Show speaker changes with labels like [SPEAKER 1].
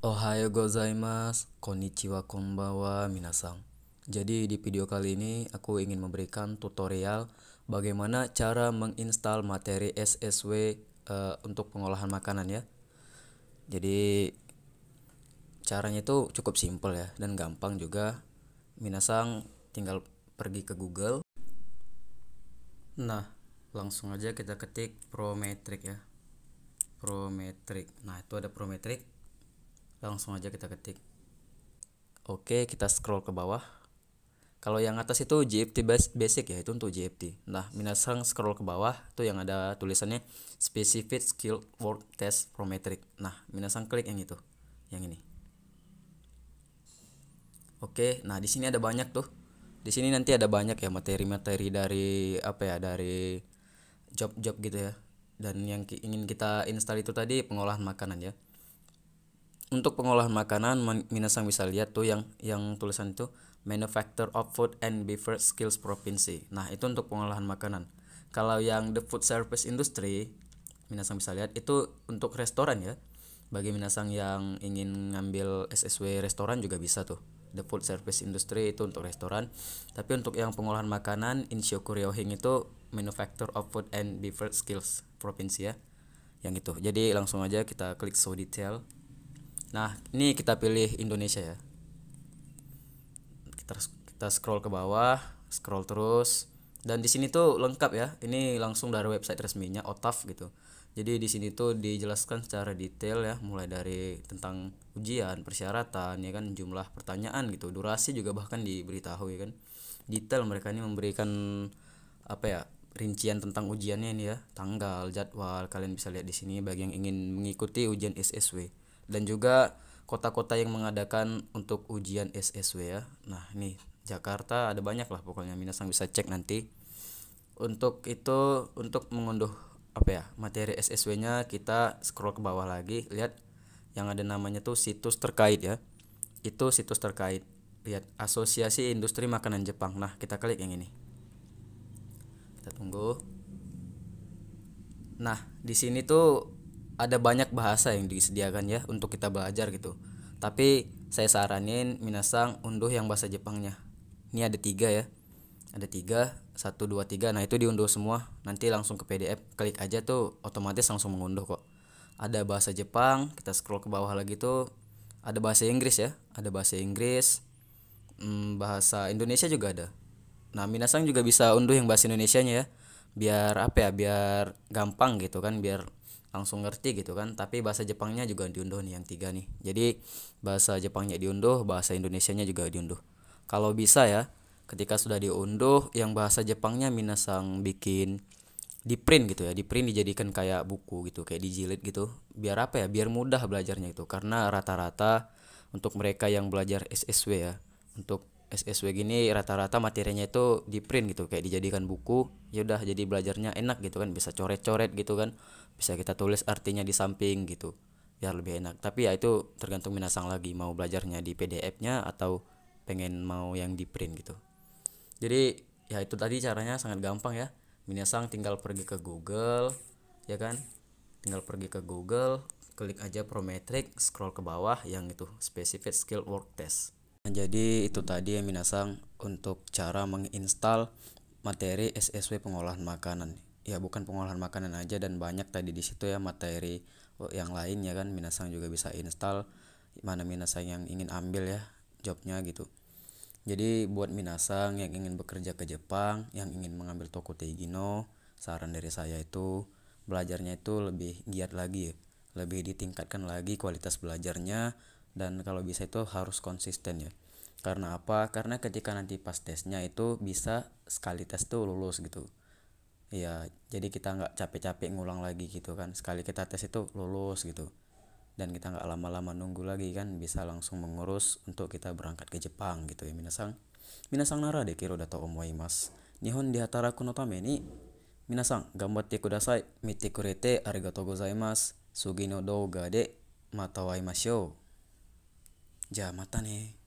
[SPEAKER 1] Ohayo konnichiwa, konbawa minasang. Jadi di video kali ini aku ingin memberikan tutorial bagaimana cara menginstal materi SSW uh, eh, untuk pengolahan makanan ya. Jadi caranya itu cukup simpel ya dan gampang juga. Minasang tinggal pergi ke Google. Nah, langsung aja kita ketik Prometric ya. Prometric. Nah, itu ada Prometric langsung aja kita ketik oke kita scroll ke bawah kalau yang atas itu JFT basic ya itu untuk JFT nah minasang scroll ke bawah tuh yang ada tulisannya specific skill work test prometric nah minasang klik yang itu yang ini oke nah di sini ada banyak tuh di sini nanti ada banyak ya materi-materi dari apa ya dari job-job gitu ya dan yang ingin kita install itu tadi pengolahan makanan ya untuk pengolahan makanan minasang bisa lihat tuh yang yang tulisan itu manufacture of food and beverage skills provinsi nah itu untuk pengolahan makanan kalau yang the food service industry minasang bisa lihat itu untuk restoran ya bagi minasang yang ingin ngambil SSW restoran juga bisa tuh the food service industry itu untuk restoran tapi untuk yang pengolahan makanan Inshioku hing itu manufacture of food and beverage skills provinsi ya yang itu jadi langsung aja kita klik show detail Nah, ini kita pilih Indonesia ya. Kita kita scroll ke bawah, scroll terus dan di sini tuh lengkap ya. Ini langsung dari website resminya OTAF gitu. Jadi di sini tuh dijelaskan secara detail ya, mulai dari tentang ujian, persyaratan, ya kan jumlah pertanyaan gitu, durasi juga bahkan diberitahu ya kan. Detail mereka ini memberikan apa ya? rincian tentang ujiannya ini ya, tanggal, jadwal, kalian bisa lihat di sini bagi yang ingin mengikuti ujian SSW dan juga kota-kota yang mengadakan untuk ujian SSW ya. Nah, ini Jakarta ada banyak lah pokoknya minasang bisa cek nanti. Untuk itu untuk mengunduh apa ya materi SSW-nya kita scroll ke bawah lagi lihat yang ada namanya tuh situs terkait ya. Itu situs terkait. Lihat Asosiasi Industri Makanan Jepang. Nah, kita klik yang ini. Kita tunggu. Nah, di sini tuh ada banyak bahasa yang disediakan ya untuk kita belajar gitu. Tapi saya saranin minasang unduh yang bahasa Jepangnya. Ini ada tiga ya. Ada tiga, satu, dua, tiga. Nah itu diunduh semua. Nanti langsung ke PDF, klik aja tuh otomatis langsung mengunduh kok. Ada bahasa Jepang, kita scroll ke bawah lagi tuh ada bahasa Inggris ya, ada bahasa Inggris, hmm, bahasa Indonesia juga ada. Nah, Minasang juga bisa unduh yang bahasa Indonesianya ya. Biar apa ya? Biar gampang gitu kan, biar langsung ngerti gitu kan tapi bahasa Jepangnya juga diunduh nih yang tiga nih jadi bahasa Jepangnya diunduh bahasa Indonesia nya juga diunduh kalau bisa ya ketika sudah diunduh yang bahasa Jepangnya minasang bikin di print gitu ya di print dijadikan kayak buku gitu kayak dijilid gitu biar apa ya biar mudah belajarnya itu karena rata-rata untuk mereka yang belajar SSW ya untuk SSW gini rata-rata materinya itu di print gitu kayak dijadikan buku ya udah jadi belajarnya enak gitu kan bisa coret-coret gitu kan bisa kita tulis artinya di samping gitu biar lebih enak tapi ya itu tergantung minasang lagi mau belajarnya di PDF-nya atau pengen mau yang di print gitu jadi ya itu tadi caranya sangat gampang ya minasang tinggal pergi ke Google ya kan tinggal pergi ke Google klik aja Prometric scroll ke bawah yang itu specific skill work test Nah, jadi itu tadi ya Minasang untuk cara menginstal materi SSW pengolahan makanan. Ya bukan pengolahan makanan aja dan banyak tadi di situ ya materi yang lain ya kan Minasang juga bisa install mana Minasang yang ingin ambil ya jobnya gitu. Jadi buat Minasang yang ingin bekerja ke Jepang, yang ingin mengambil toko Teigino, saran dari saya itu belajarnya itu lebih giat lagi ya. Lebih ditingkatkan lagi kualitas belajarnya, dan kalau bisa itu harus konsisten ya karena apa karena ketika nanti pas tesnya itu bisa sekali tes tuh lulus gitu ya jadi kita nggak capek-capek ngulang lagi gitu kan sekali kita tes itu lulus gitu dan kita nggak lama-lama nunggu lagi kan bisa langsung mengurus untuk kita berangkat ke Jepang gitu ya minasang minasang nara deh kiro dato mas. nihon dihatara kuno tame ni minasang gambatte kudasai mitte kurete arigatou gozaimasu sugi no douga de mata mashou jamatan nih